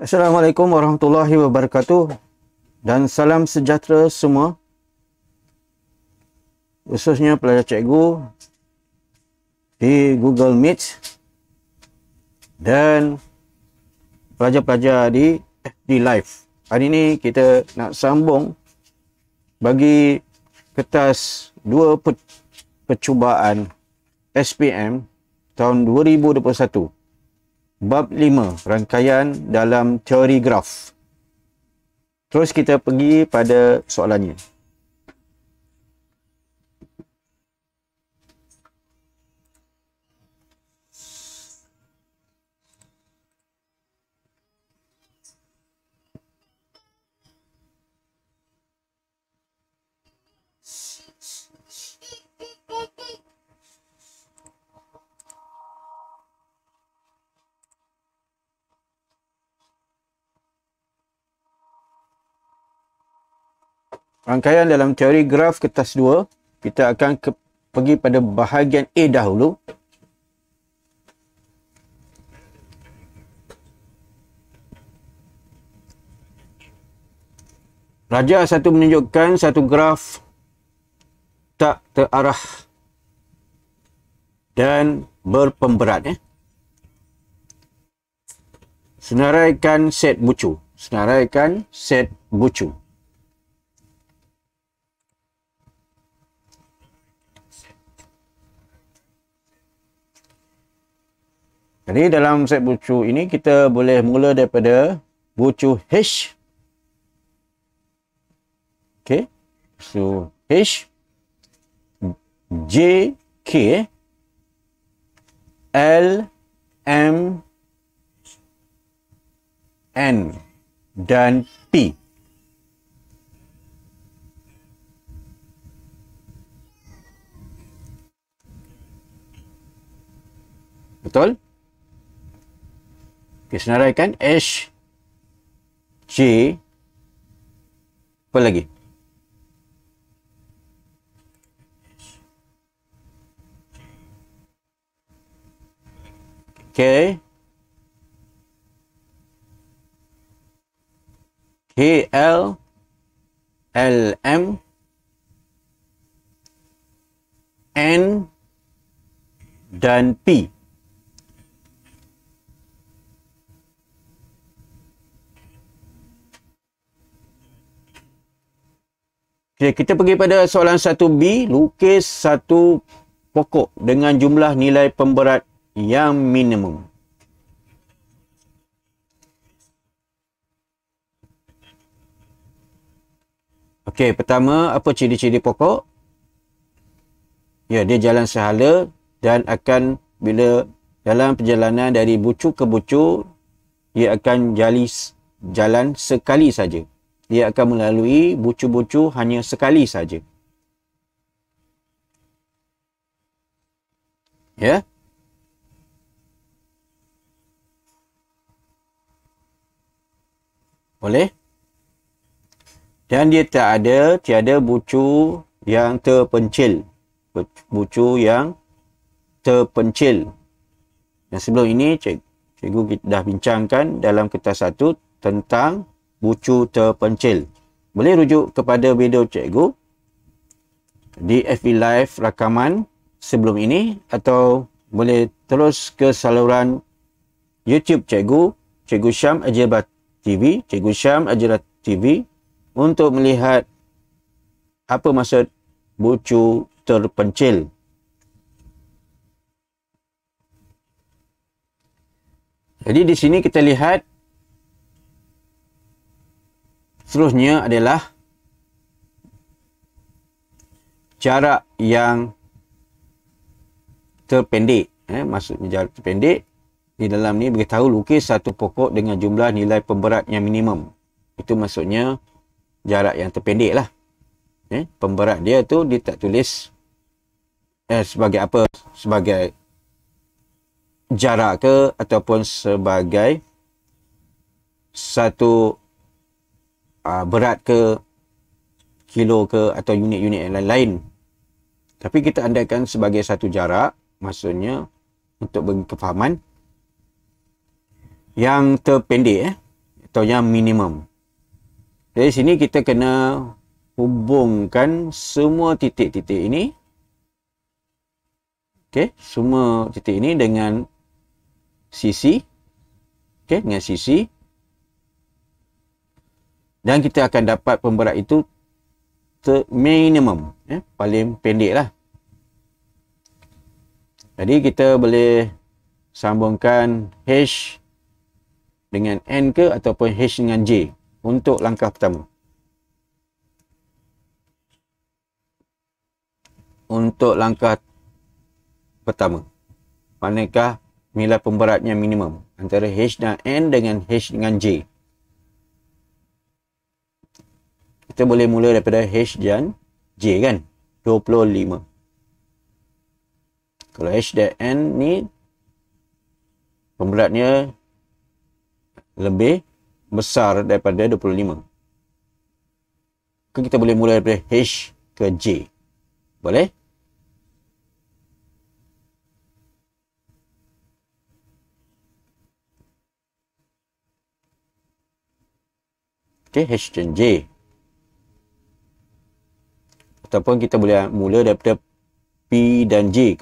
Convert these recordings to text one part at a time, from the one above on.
Assalamualaikum warahmatullahi wabarakatuh dan salam sejahtera semua khususnya pelajar cikgu di Google Meet dan pelajar-pelajar di FB Live. Hari ini kita nak sambung bagi kertas dua pe percubaan SPM tahun 2021. Bab 5, rangkaian dalam teori graf. Terus kita pergi pada soalannya. rangkaian dalam teori graf kertas 2 kita akan ke, pergi pada bahagian A dahulu Raja satu menunjukkan satu graf tak terarah dan berpemberat. Eh? Senaraikan set bucu. Senaraikan set bucu. Jadi dalam set bucu ini kita boleh mula daripada bucu H. Okey. So H J K L M N dan P. Betul? Okay, senaraikan H, J, apa lagi? K, K, L, L, M, N, dan P. Okay, kita pergi pada soalan 1B. Lukis satu pokok dengan jumlah nilai pemberat yang minimum. Okey, pertama, apa ciri-ciri pokok? Ya, dia jalan sehala dan akan bila dalam perjalanan dari bucu ke bucu, ia akan jalis, jalan sekali saja dia akan melalui bucu-bucu hanya sekali saja. Ya? Boleh? Dan dia tak ada, tiada bucu yang terpencil. Bucu yang terpencil. Yang sebelum ini, cik, cikgu dah bincangkan dalam kertas satu tentang bucu terpencil. Boleh rujuk kepada video cikgu di FB Live rakaman sebelum ini atau boleh terus ke saluran YouTube cikgu, Cikgu Syam Ajarat TV, Cikgu Syam Ajarat TV untuk melihat apa maksud bucu terpencil. Jadi di sini kita lihat seterusnya adalah jarak yang terpendek eh maksudnya jarak terpendek di dalam ni beritahu lukis satu pokok dengan jumlah nilai pemberat yang minimum itu maksudnya jarak yang terpendek lah eh pemberat dia tu dia tak tulis eh sebagai apa sebagai jarak ke ataupun sebagai satu uh, berat ke kilo ke atau unit-unit yang lain-lain tapi kita andaikan sebagai satu jarak maksudnya untuk bagi kefahaman yang terpendek eh, atau yang minimum dari sini kita kena hubungkan semua titik-titik ini okay, semua titik ini dengan sisi okay, dengan sisi dan kita akan dapat pemberat itu minimum eh? paling pendek lah jadi kita boleh sambungkan H dengan N ke ataupun H dengan J untuk langkah pertama untuk langkah pertama manakah nilai pemberatnya minimum antara H dan N dengan H dengan J kita boleh mula daripada H dan J kan 25 kalau H dan N ni pemberatnya lebih besar daripada 25 kan kita boleh mula daripada H ke J boleh Okay, H dan J ataupun kita boleh mula daripada P dan J.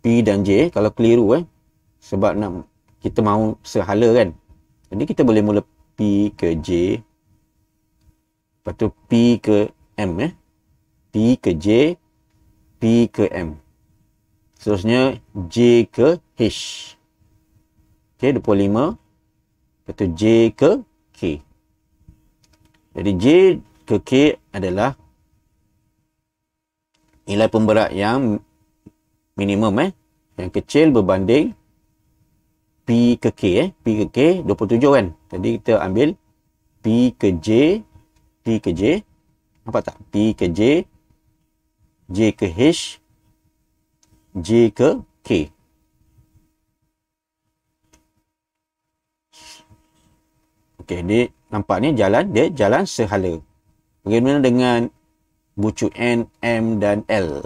P dan J kalau keliru eh sebab nak kita mahu sehala kan. Jadi kita boleh mula P ke J. Lepas tu P ke M eh. P ke J, P ke M. Seterusnya J ke H. Okey 25. Lepas tu J ke K. Jadi J ke K adalah nilai pemberat yang minimum eh yang kecil berbanding P ke K eh P ke K 27 kan jadi kita ambil P ke J P ke J nampak tak P ke J J ke H J ke K Okey, ni nampak ni jalan dia jalan sehala. Bagaimana dengan bucu N, M dan L.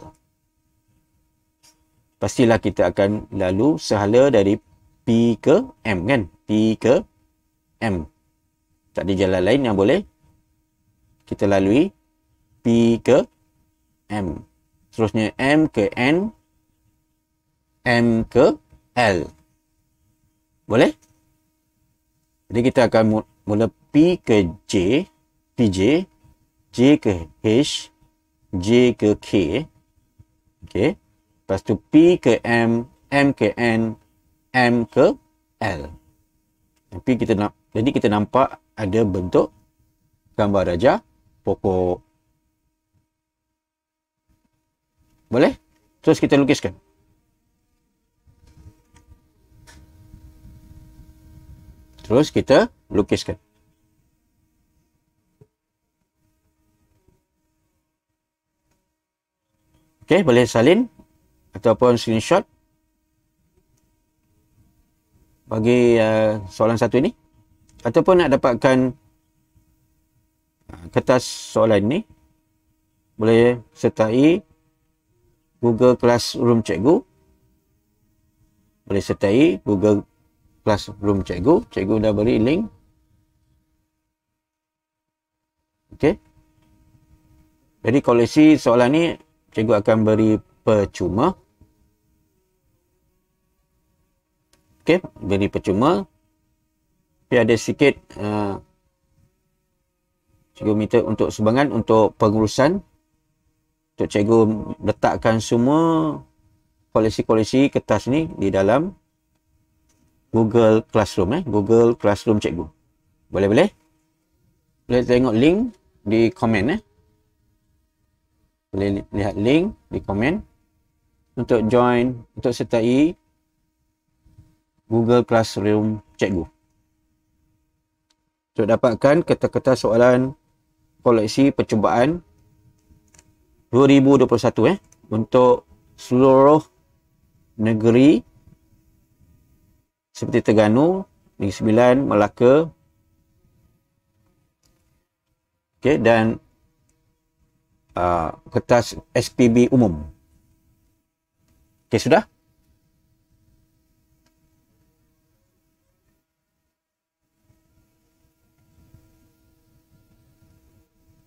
Pastilah kita akan lalu sehala dari P ke M kan? P ke M. Tak ada jalan lain yang boleh kita lalui P ke M. Seterusnya M ke N, M ke L. Boleh? Jadi kita akan mula P ke J, PJ, J ke H, J ke K. Okey. Lepas tu P ke M, M ke N, M ke L. Tapi kita nak jadi kita nampak ada bentuk gambar raja pokok. Boleh? Terus kita lukiskan. Terus kita lukiskan. Okey, boleh salin ataupun screenshot bagi uh, soalan satu ini ataupun nak dapatkan eh, kertas soalan ini boleh sertai Google Classroom cikgu boleh sertai Google Classroom cikgu cikgu dah beri link okey jadi koleksi soalan ni cikgu akan beri percuma. Okey, beri percuma. Tapi ada sikit uh, cikgu minta untuk sebangan untuk pengurusan. Untuk cikgu letakkan semua polisi-polisi kertas ni di dalam Google Classroom. Eh? Google Classroom cikgu. Boleh-boleh? Boleh tengok link di komen. Eh? boleh lihat link di komen untuk join untuk sertai Google Classroom cikgu. Untuk dapatkan kertas-kertas soalan koleksi percubaan 2021 eh untuk seluruh negeri seperti Terengganu, Negeri Sembilan, Melaka. Okey dan uh, kertas SPB umum. Okey, sudah?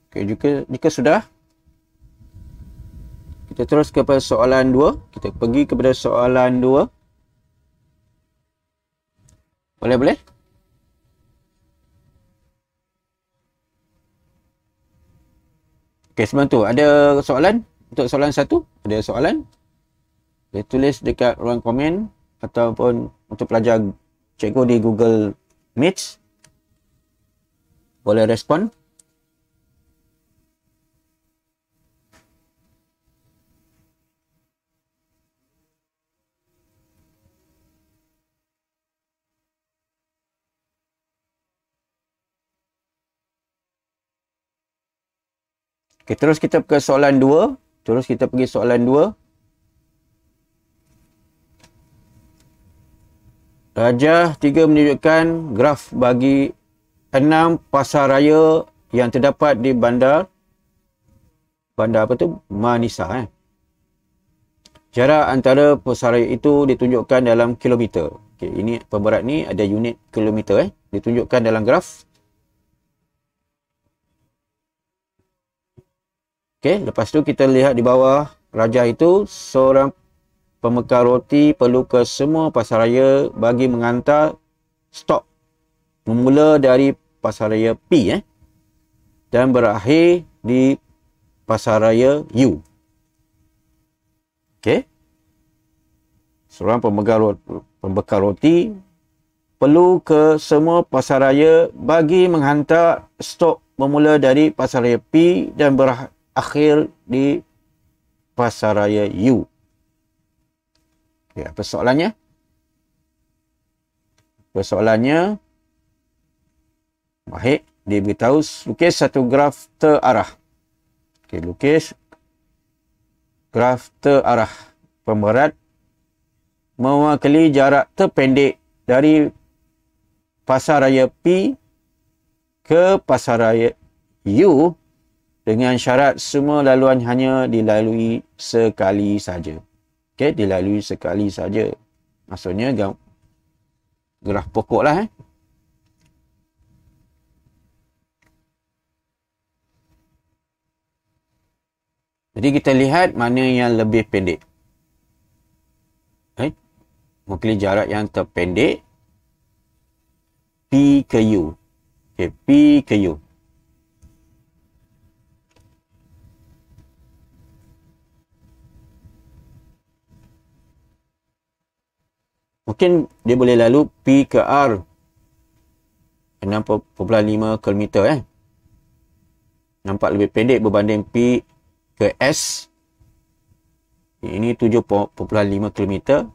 Okey, jika, jika sudah, kita terus kepada soalan dua. Kita pergi kepada soalan dua. Boleh-boleh? Okey, sebelum tu ada soalan? Untuk soalan satu, ada soalan? Dia tulis dekat ruang komen ataupun untuk pelajar cikgu di Google Meet. Boleh respon. Boleh respon. Okay, terus kita ke soalan dua, Terus kita pergi soalan dua. Rajah tiga menunjukkan graf bagi enam pasar raya yang terdapat di bandar bandar apa tu Manisa eh. Jarak antara pasar raya itu ditunjukkan dalam kilometer. Okay, ini pemberat ni ada unit kilometer eh. Ditunjukkan dalam graf. Okey, lepas tu kita lihat di bawah raja itu seorang pemekar roti perlu ke semua pasaraya bagi mengantar stok memula dari pasaraya P eh dan berakhir di pasaraya U. Okey. Seorang pemegar roti pembekal roti perlu ke semua pasaraya bagi menghantar stok memula dari pasaraya P dan berakhir akhir di Pasaraya U. Ya, apa soalannya? Apa soalannya? Baik, dia beritahu lukis satu graf terarah. Okey, lukis graf terarah. Pemberat mewakili jarak terpendek dari pasaraya P ke pasaraya U dengan syarat semua laluan hanya dilalui sekali saja. Okey, dilalui sekali saja. Maksudnya graf pokok lah eh. Jadi kita lihat mana yang lebih pendek. Eh? Mungkin jarak yang terpendek. P ke U. Okay, P ke U. Mungkin dia boleh lalu P ke R 6.5 km eh. Nampak lebih pendek berbanding P ke S. Ini 7.5 km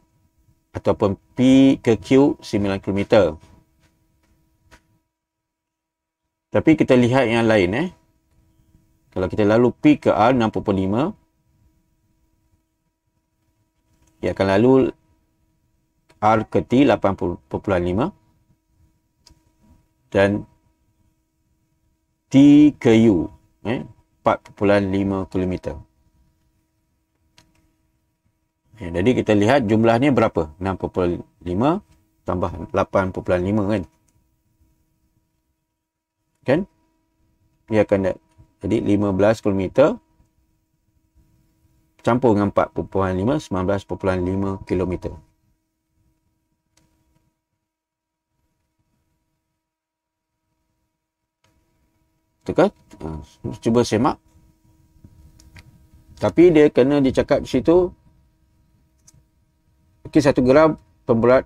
ataupun P ke Q 9 km. Tapi kita lihat yang lain eh. Kalau kita lalu P ke R 6.5 dia akan lalu R ke T 8.5 dan T ke U eh, 4.5 km. Ya, jadi kita lihat jumlahnya berapa? 6.5 tambah 8.5 kan? Kan? Ia akan jadi 15 km campur dengan 4.5 19.5 km. Tekat. Uh, cuba semak. Tapi dia kena dicakap situ. Okey, satu gram pembulat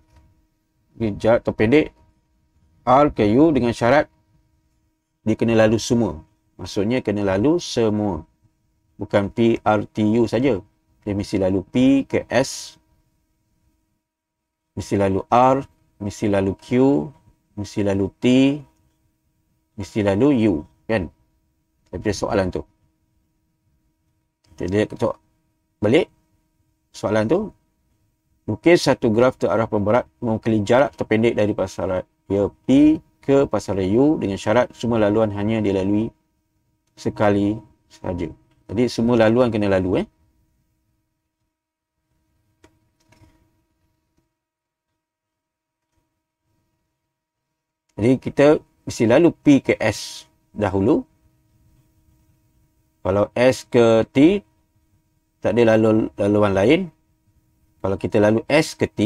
jarak terpendek RKU dengan syarat dia kena lalu semua. Maksudnya kena lalu semua. Bukan u saja. Dia mesti lalu P ke S. Mesti lalu R. Mesti lalu Q. Mesti lalu T. Mesti lalu U kan daripada soalan tu jadi ketuk balik soalan tu mungkin satu graf ke arah pemberat mengukili jarak terpendek dari pasaran ya, P ke pasaran U dengan syarat semua laluan hanya dilalui sekali sahaja. Jadi semua laluan kena lalu eh. Jadi kita mesti lalu P ke S dahulu. Kalau S ke T, tak ada lalu, laluan lain. Kalau kita lalu S ke T,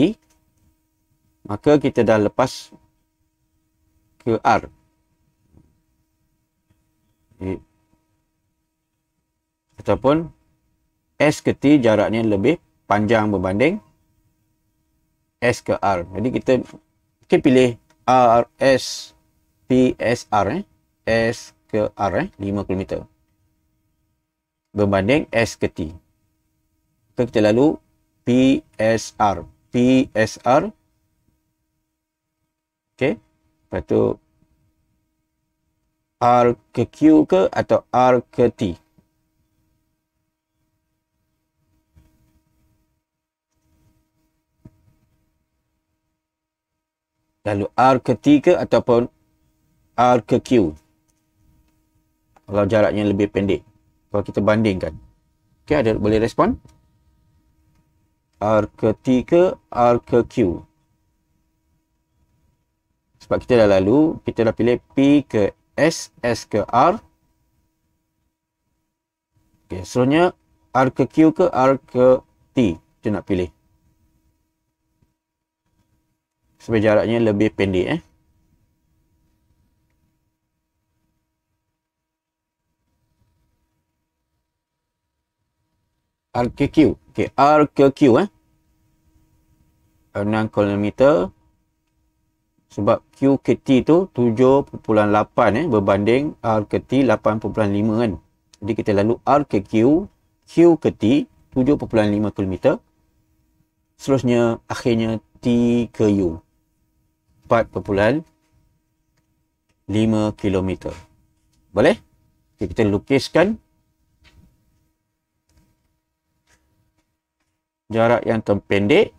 maka kita dah lepas ke R. Eh. Ataupun S ke T jaraknya lebih panjang berbanding S ke R. Jadi kita, kita pilih R, S, T, S, R. Eh? S ke R eh, 5 km berbanding S ke T maka kita lalu PSR PSR ok lepas tu R ke Q ke atau R ke T lalu R ke T ke ataupun R ke Q kalau jaraknya lebih pendek kalau kita bandingkan okey ada boleh respon r ke t ke r ke q sebab kita dah lalu kita dah pilih p ke s s ke r okey seterusnya r ke q ke r ke t kita nak pilih sebab jaraknya lebih pendek eh RQQ. Okey, RQQ eh. 6 kilometer. Sebab QKT tu 7.8 eh berbanding RQT 8.5 kan. Jadi kita lalu RQQ, QKT 7.5 kilometer. Seterusnya akhirnya T ke U. 4.5 kilometer. Boleh? Okay, kita lukiskan jarak yang terpendek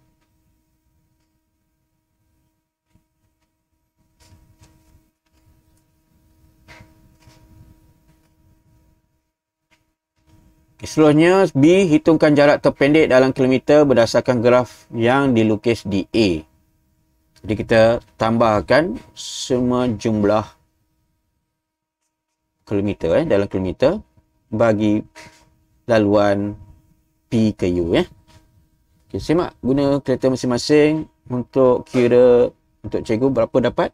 Seluruhnya, B, hitungkan jarak terpendek dalam kilometer berdasarkan graf yang dilukis di A. Jadi, kita tambahkan semua jumlah kilometer eh, dalam kilometer bagi laluan P ke U. Eh. Okay, semak guna kereta masing-masing untuk kira untuk cikgu berapa dapat.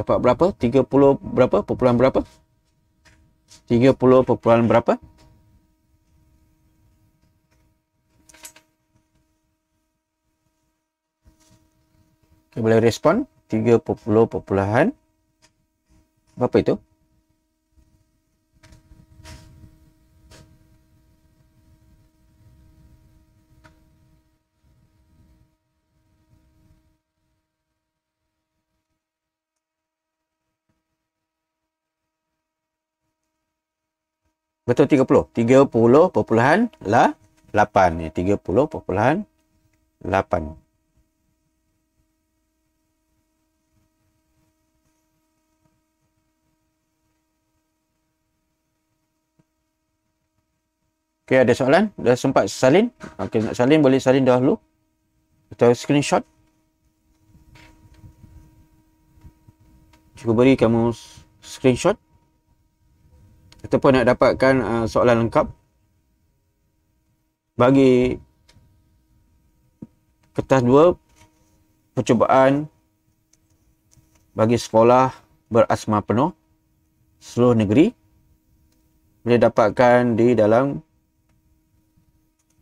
Dapat berapa? 30 berapa? Perpuluhan berapa? 30 perpuluhan berapa? Okay, boleh respon. 30 perpuluhan. Berapa itu? 30 Betul 30. 30 perpuluhan 8. 30 ya, perpuluhan 8. Okey, ada soalan? Dah sempat salin? Okey, nak salin boleh salin dahulu. Atau screenshot. Cuba beri kamu screenshot ataupun nak dapatkan uh, soalan lengkap bagi kertas dua percubaan bagi sekolah berasma penuh seluruh negeri boleh dapatkan di dalam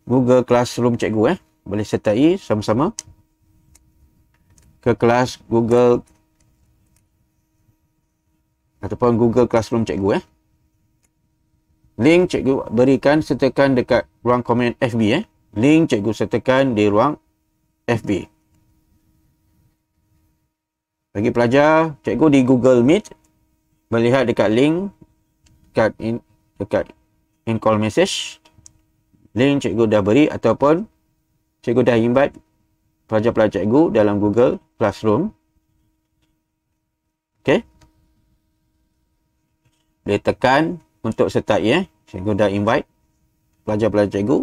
Google Classroom cikgu eh boleh sertai sama-sama ke kelas Google ataupun Google Classroom cikgu eh Link cikgu berikan setekan dekat ruang komen FB eh. Link cikgu setekan di ruang FB. Bagi pelajar, cikgu di Google Meet melihat dekat link dekat in dekat in call message. Link cikgu dah beri ataupun cikgu dah invite pelajar-pelajar cikgu dalam Google Classroom. Okay, Dia tekan untuk sertai eh. Ya, cikgu dah invite pelajar-pelajar cikgu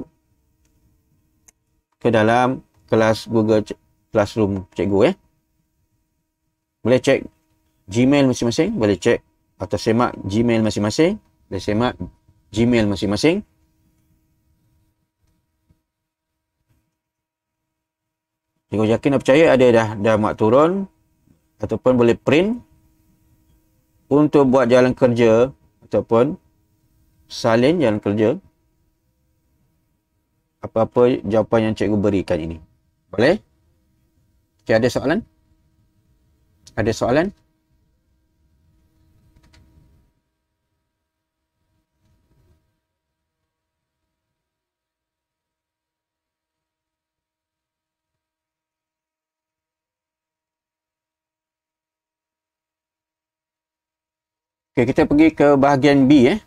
ke dalam kelas Google Classroom cikgu eh. Boleh cek Gmail masing-masing, boleh cek atau semak Gmail masing-masing, boleh semak Gmail masing-masing. Cikgu yakin dan percaya ada dah dah mak turun ataupun boleh print untuk buat jalan kerja ataupun salin jalan kerja apa-apa jawapan yang cikgu berikan ini. Boleh? Okey, ada soalan? Ada soalan? Okay kita pergi ke bahagian B eh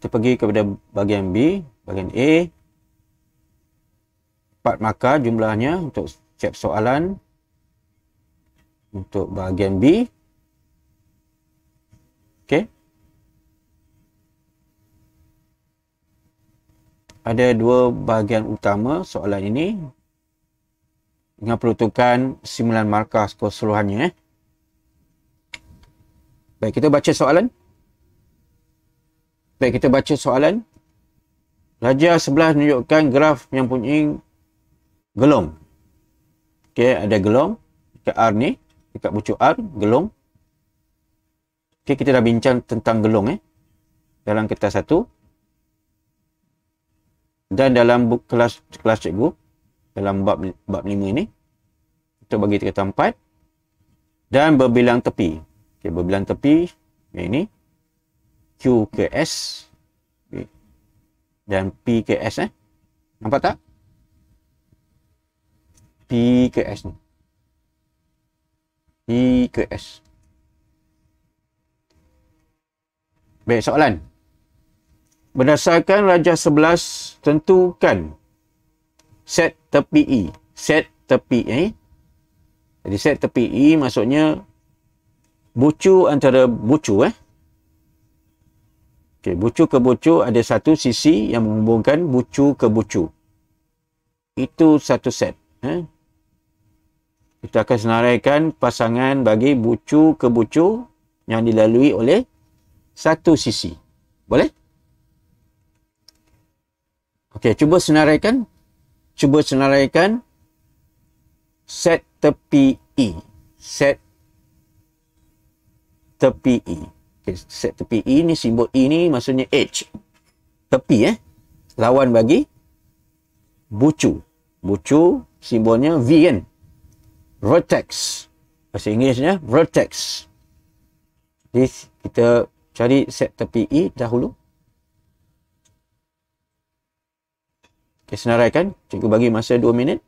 kita pergi kepada bahagian B, bahagian A. Empat maka jumlahnya untuk setiap soalan untuk bahagian B. Okey. Ada dua bahagian utama soalan ini. Dengan peruntukan 9 markah keseluruhannya. Eh. Baik, kita baca soalan. Baik, kita baca soalan. Raja sebelah menunjukkan graf yang punya gelong. Okey, ada gelong. Dekat R ni. Dekat pucuk R, gelong. Okey, kita dah bincang tentang gelong eh. Dalam kertas satu. Dan dalam buku kelas kelas cikgu. Dalam bab bab lima ni. Kita bagi kertas tempat. Dan berbilang tepi. Okey, berbilang tepi. Yang ini. Q okay. dan P eh. nampak tak? P ke S ni. P baik soalan berdasarkan rajah 11 tentukan set tepi E set tepi E jadi set tepi E maksudnya bucu antara bucu eh Okay, bucu ke bucu ada satu sisi yang menghubungkan bucu ke bucu. Itu satu set. Eh? Ha? Kita akan senaraikan pasangan bagi bucu ke bucu yang dilalui oleh satu sisi. Boleh? Okey, cuba senaraikan. Cuba senaraikan set tepi E. Set tepi E. Okay, set tepi E ni, simbol E ni maksudnya H. Tepi eh. Lawan bagi bucu. Bucu simbolnya V kan. Vertex. Bahasa Inggerisnya vertex. Jadi kita cari set tepi E dahulu. Okay, senaraikan. Cikgu bagi masa 2 minit.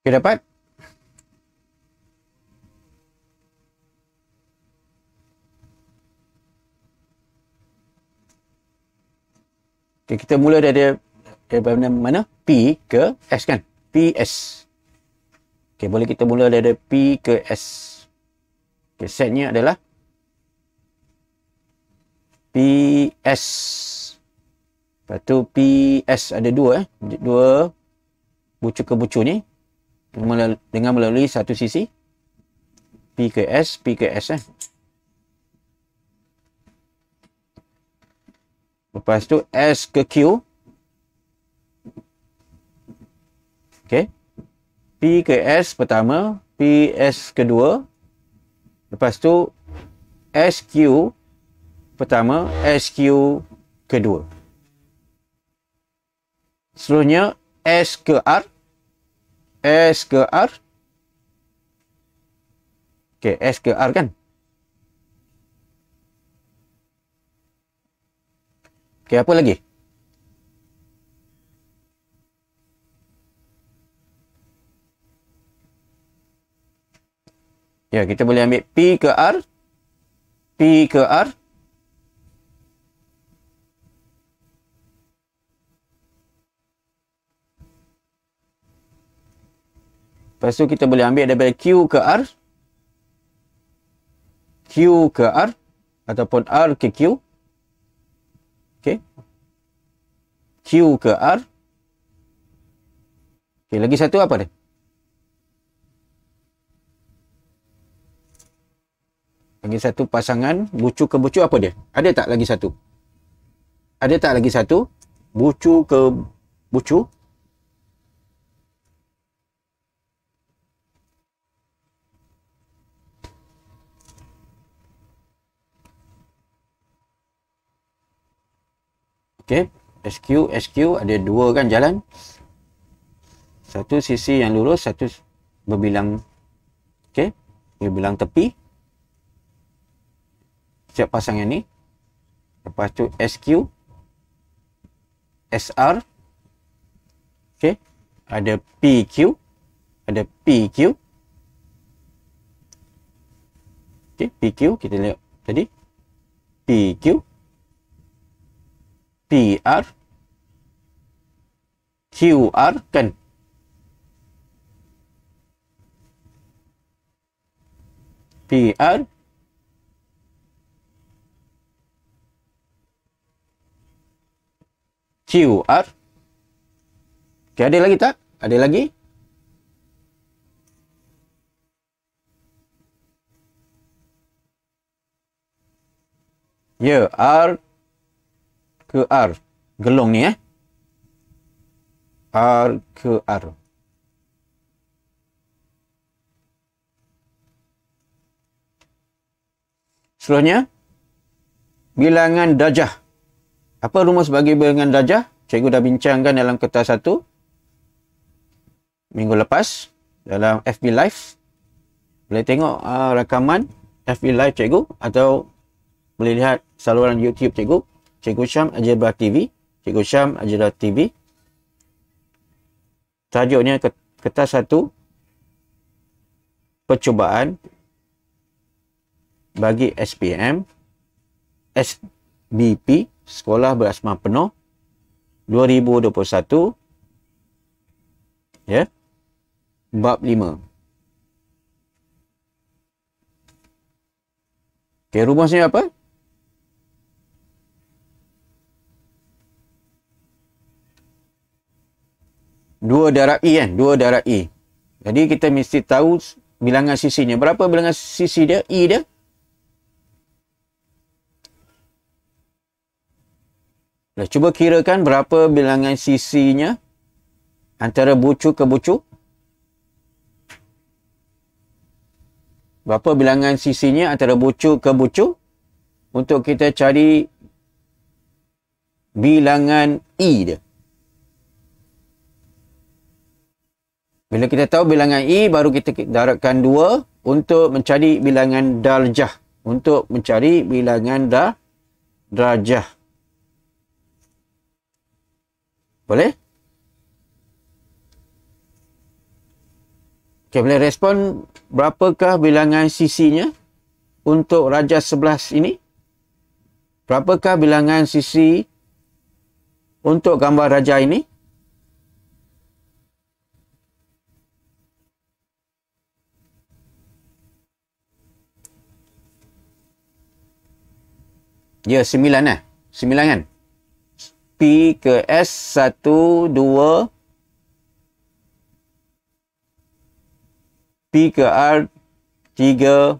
Okay, dapat. Okay, kita mula dari dari. daripada mana? P ke S kan? P, S. Okay, boleh kita mula dari P ke S. Okay, setnya adalah P, S. Lepas tu P, S ada dua. Eh? Dua bucu ke bucu ni dengan melalui satu sisi P ke S, P ke S eh. Lepas tu S ke Q. Okey. P ke S pertama, P S kedua. Lepas tu SQ pertama, SQ kedua. Seluruhnya S ke R. S ke R. Okey, S ke R kan? Okey, apa lagi? Ya, kita boleh ambil P ke R. P ke R. Lepas tu kita boleh ambil daripada Q ke R. Q ke R. Ataupun R ke Q. Okay. Q ke R. Okay, lagi satu apa dia? Lagi satu pasangan bucu ke bucu apa dia? Ada tak lagi satu? Ada tak lagi satu? Bucu ke bucu? Bucu. Okey, SQ, SQ ada dua kan jalan. Satu sisi yang lurus, satu berbilang okey, berbilang tepi. Siap pasang yang ni. Lepas tu SQ SR okey, ada PQ, ada PQ. Okey, PQ kita lihat tadi. PQ PR QR kan PR QR okay, ada lagi tak? ada lagi? ya yeah, R ke R. Gelung ni eh. R ke R. Seluruhnya, bilangan dajah Apa rumus bagi bilangan dajah? Cikgu dah bincangkan dalam kertas satu. Minggu lepas, dalam FB Live. Boleh tengok uh, rakaman FB Live cikgu atau boleh lihat saluran YouTube cikgu. Cikgu Syam Ajibra TV. Cikgu Syam Ajibra TV. Tajuknya kertas satu. Percubaan bagi SPM, SBP, Sekolah Berasma Penuh 2021. Ya. Bab lima. Okay, rumusnya apa? dua darab E kan? Dua darab i. E. Jadi kita mesti tahu bilangan sisinya. Berapa bilangan sisi dia? E dia? Dah cuba kirakan berapa bilangan sisinya antara bucu ke bucu. Berapa bilangan sisinya antara bucu ke bucu untuk kita cari bilangan i e dia. Bila kita tahu bilangan i, e, baru kita daratkan dua untuk mencari bilangan darjah. Untuk mencari bilangan da, darjah. Boleh? Okay, boleh respon berapakah bilangan sisinya untuk rajah 11 ini? Berapakah bilangan sisi untuk gambar rajah ini? Ya, sembilan eh. Sembilan kan? P ke S, satu, dua. P ke R, tiga,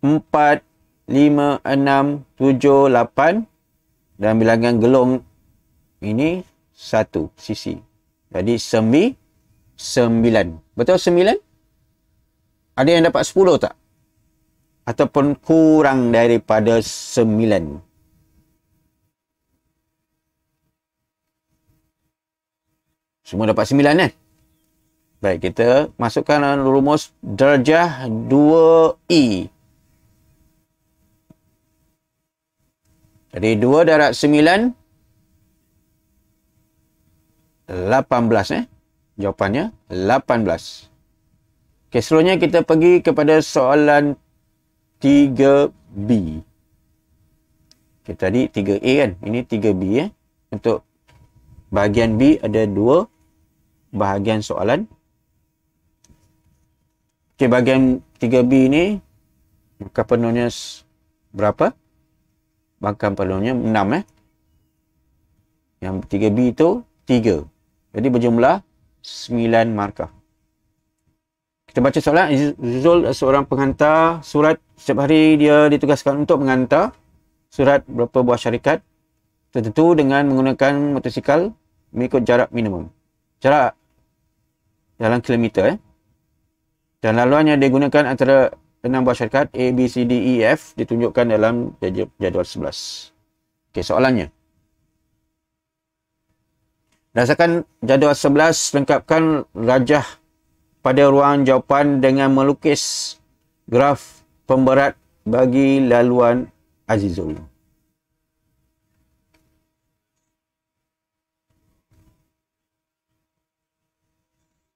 empat, lima, enam, tujuh, lapan. Dan bilangan gelung ini satu sisi. Jadi, sembi, sembilan. Betul sembilan? Ada yang dapat sepuluh tak? ataupun kurang daripada sembilan. Semua dapat sembilan kan? Baik, kita masukkan rumus darjah 2 i Jadi 2 darab 9, 18 eh. Jawapannya 18. Okey, seluruhnya kita pergi kepada soalan 3B. Okay, tadi 3A kan? Ini 3B. Eh? Ya? Untuk bahagian B ada dua bahagian soalan. Okay, bahagian 3B ini markah penuhnya berapa? Markah penuhnya 6. Eh? Yang 3B itu 3. Jadi berjumlah 9 markah. Kita baca soalan. Zul seorang penghantar surat. Setiap hari dia ditugaskan untuk menghantar surat berapa buah syarikat. tentu dengan menggunakan motosikal mengikut jarak minimum. Jarak dalam kilometer. Eh. Dan laluannya dia gunakan antara enam buah syarikat A, B, C, D, E, F ditunjukkan dalam jadual 11. Okey, soalannya. Dasarkan jadual 11, lengkapkan rajah pada ruang jawapan dengan melukis graf pemberat bagi laluan Azizul.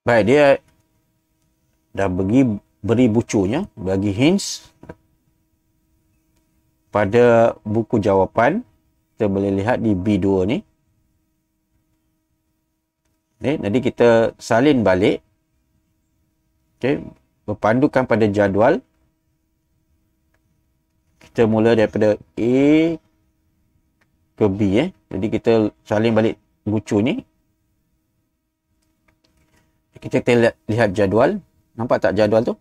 Baik, dia dah bagi beri bucunya bagi hints pada buku jawapan kita boleh lihat di B2 ni. Ni, jadi kita salin balik Okey, Berpandukan pada jadual. Kita mula daripada A ke B. Eh. Jadi kita saling balik bucu ni. Kita lihat, lihat jadual. Nampak tak jadual tu?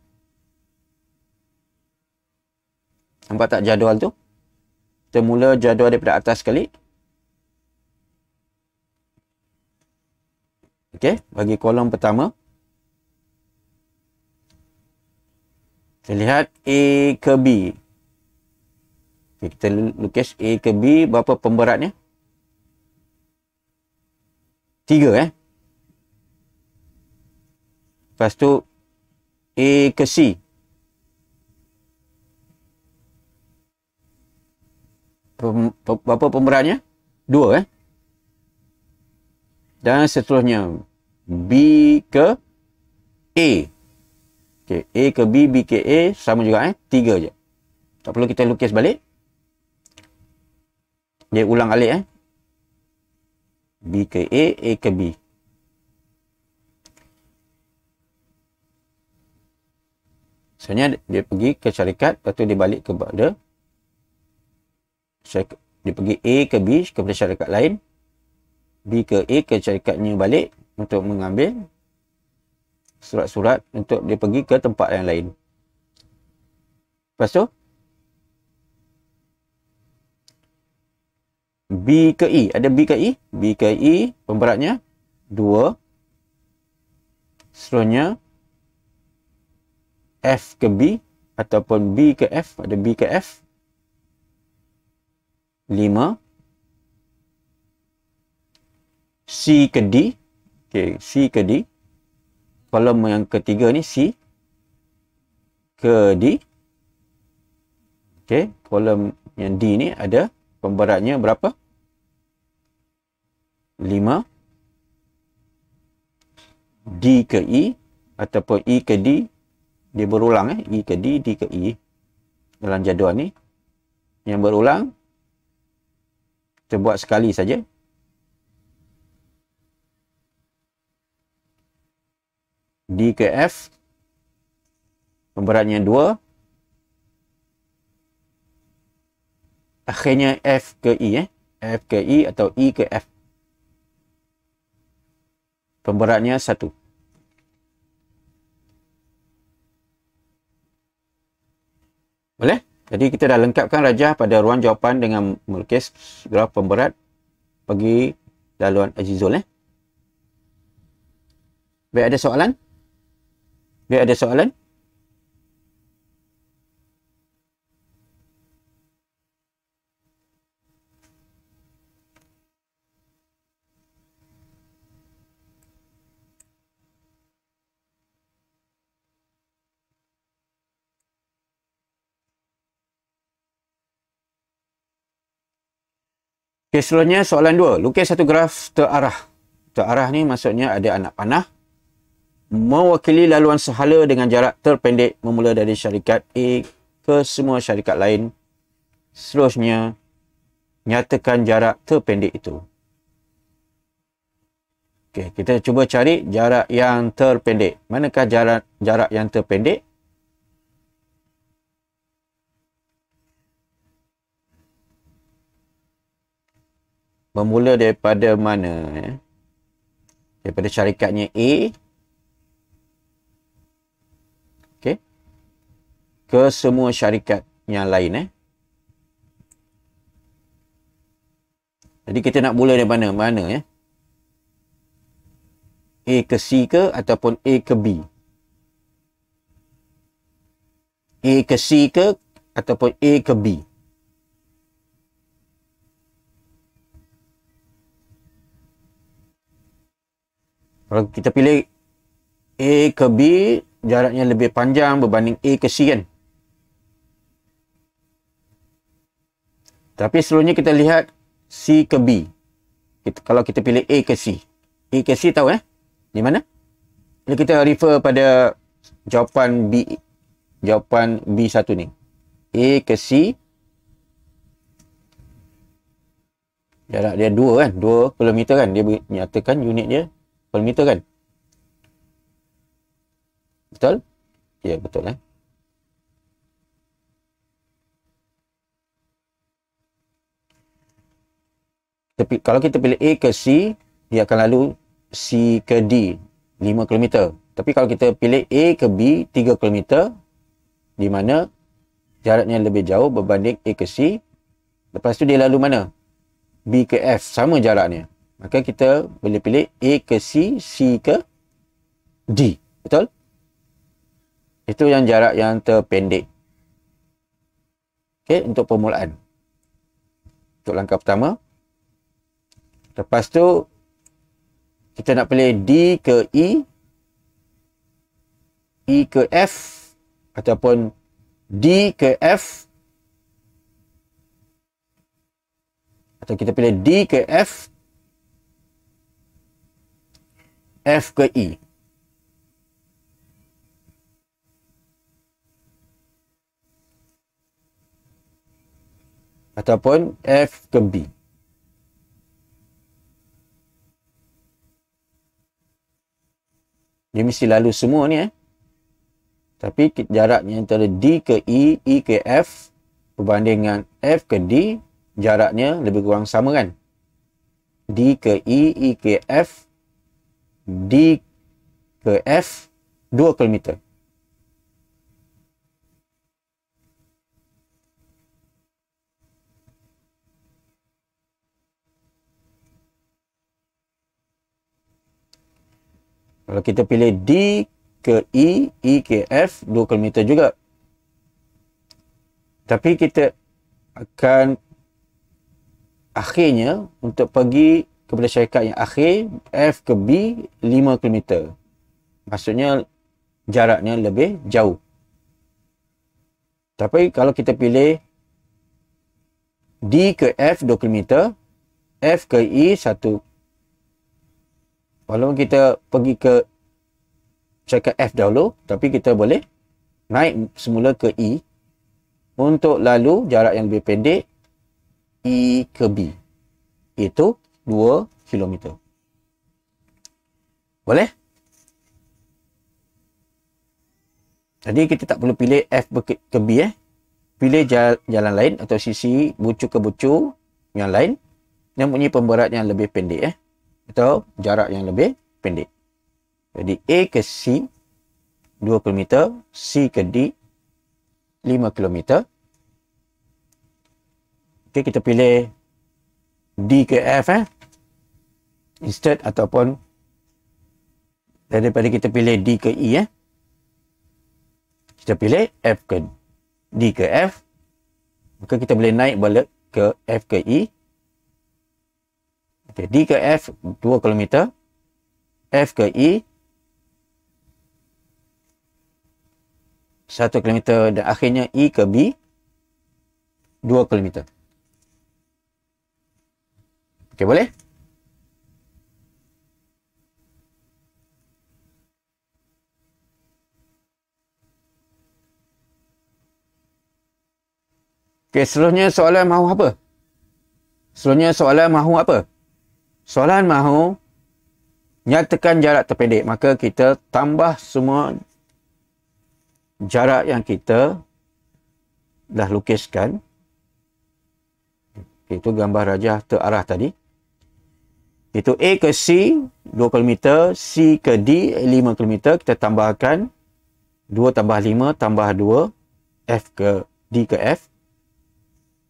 Nampak tak jadual tu? Kita mula jadual daripada atas sekali. Okey, bagi kolom pertama. Kita lihat A ke B. Okay, kita lukis A ke B. Berapa pemberatnya? Tiga eh. Lepas tu A ke C. Pem, pe, berapa pemberatnya? Dua eh. Dan seterusnya B ke A. Okay, A ke B, B ke A sama juga eh. tiga je. Tak perlu kita lukis balik. Dia ulang alik eh. B ke A, A ke B. Misalnya dia pergi ke syarikat, lepas tu dia balik ke syarikat. Dia pergi A ke B kepada syarikat lain. B ke A ke syarikatnya balik untuk mengambil surat-surat untuk dia pergi ke tempat yang lain. Lepas tu, B ke I e? Ada B ke I, e? B ke I. E, pemberatnya 2. Seterusnya, F ke B ataupun B ke F. Ada B ke F. 5. C ke D. Okay, C ke D kolom yang ketiga ni C ke D. Okey, kolom yang D ni ada pemberatnya berapa? 5 D ke E ataupun E ke D dia berulang eh E ke D D ke E dalam jadual ni yang berulang kita buat sekali saja D ke F. Pemberatnya 2. Akhirnya F ke I. Eh? F ke I atau I ke F. Pemberatnya 1. Boleh? Jadi kita dah lengkapkan rajah pada ruang jawapan dengan melukis graf pemberat bagi laluan azizul. Eh? Baik, ada soalan? Biar ada soalan. Okay, seterusnya soalan dua. Lukis satu graf terarah. Terarah ni maksudnya ada anak panah mewakili laluan sehala dengan jarak terpendek bermula dari syarikat A ke semua syarikat lain. Seterusnya, nyatakan jarak terpendek itu. Okay, kita cuba cari jarak yang terpendek. Manakah jarak jarak yang terpendek? Bermula daripada mana? Eh? Daripada syarikatnya A ke semua syarikat yang lain eh. Jadi kita nak mula dari mana? Mana ya? Eh? A ke C ke ataupun A ke B? A ke C ke ataupun A ke B? Kalau kita pilih A ke B, jaraknya lebih panjang berbanding A ke C kan? Tapi selalunya kita lihat C ke B. Kita, kalau kita pilih A ke C. A ke C tahu eh? Di mana? Bila kita refer pada jawapan B. Jawapan b satu ni. A ke C. Jarak dia 2 kan? 2 km kan? Dia menyatakan unit dia per kan? Betul? Ya, betul eh? Tapi kalau kita pilih A ke C, dia akan lalu C ke D, 5 km. Tapi kalau kita pilih A ke B, 3 km, di mana jaraknya lebih jauh berbanding A ke C, lepas tu dia lalu mana? B ke F, sama jaraknya. Maka kita boleh pilih A ke C, C ke D. Betul? Itu yang jarak yang terpendek. Okey, untuk permulaan. Untuk langkah pertama, Lepas tu, kita nak pilih D ke E. E ke F. Ataupun D ke F. Atau kita pilih D ke F. F ke E. Ataupun F ke B. Dia mesti lalu semua ni eh. Tapi jaraknya antara D ke E, E ke F berbanding dengan F ke D, jaraknya lebih kurang sama kan? D ke E, E ke F, D ke F 2 kilometer. Kalau kita pilih D ke E, E ke F, 2 km juga. Tapi kita akan akhirnya untuk pergi kepada syarikat yang akhir, F ke B, 5 km. Maksudnya jaraknya lebih jauh. Tapi kalau kita pilih D ke F 2 km, F ke E Walaupun kita pergi ke cakap F dahulu, tapi kita boleh naik semula ke E untuk lalu jarak yang lebih pendek E ke B. Iaitu 2 km. Boleh? Jadi kita tak perlu pilih F ke B eh. Pilih jalan lain atau sisi bucu ke bucu yang lain yang punya pemberat yang lebih pendek eh atau jarak yang lebih pendek. Jadi A ke C 2 km, C ke D 5 km. Okey, kita pilih D ke F eh. Instead ataupun daripada kita pilih D ke E eh. Kita pilih F ke D ke F. Maka kita boleh naik balik ke F ke E Okey, D ke F 2 km. F ke E 1 km dan akhirnya E ke B 2 km. Okay boleh? Okay, seluruhnya soalan mahu apa? Seluruhnya soalan mahu apa? Soalan mahu nyatakan jarak terpendek, maka kita tambah semua jarak yang kita dah lukiskan. Itu gambar rajah terarah tadi. Itu A ke C, 2 km. C ke D, 5 km. Kita tambahkan 2 tambah 5 tambah 2. F ke D ke F.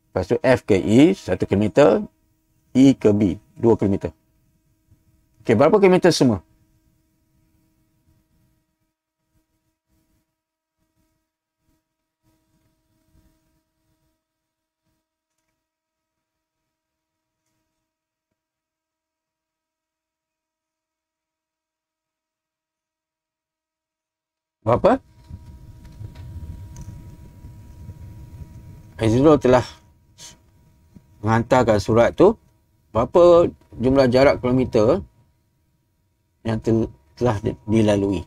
Lepas tu F ke E, 1 km. E ke B 2 km Okey, berapa kilometer semua? Berapa? Azrul telah menghantarkan surat tu berapa jumlah jarak kilometer yang tel- telah dilalui.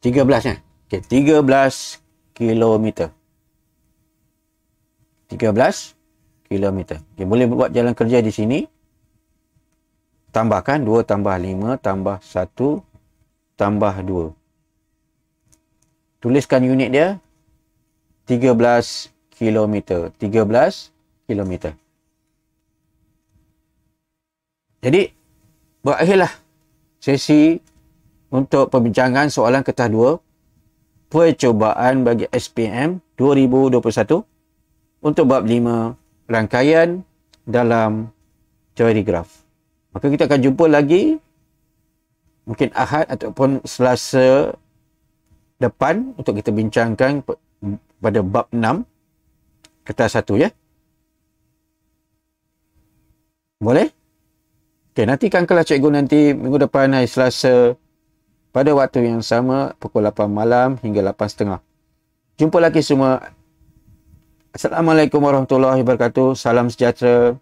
Tiga belas ya. Okey, tiga belas kilometer. Tiga belas kilometer. Okay, boleh buat jalan kerja di sini. Tambahkan dua tambah lima tambah satu tambah dua tuliskan unit dia 13 km 13 km jadi berakhirlah sesi untuk perbincangan soalan kertas 2 percubaan bagi SPM 2021 untuk bab 5 rangkaian dalam teori graf. Maka kita akan jumpa lagi mungkin Ahad ataupun Selasa depan untuk kita bincangkan pada bab 6 kertas 1 ya. Boleh? Okey, nantikan kelas cikgu nanti minggu depan hari Selasa pada waktu yang sama pukul 8 malam hingga setengah Jumpa lagi semua. Assalamualaikum warahmatullahi wabarakatuh. Salam sejahtera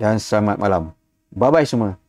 dan selamat malam. Bye-bye semua.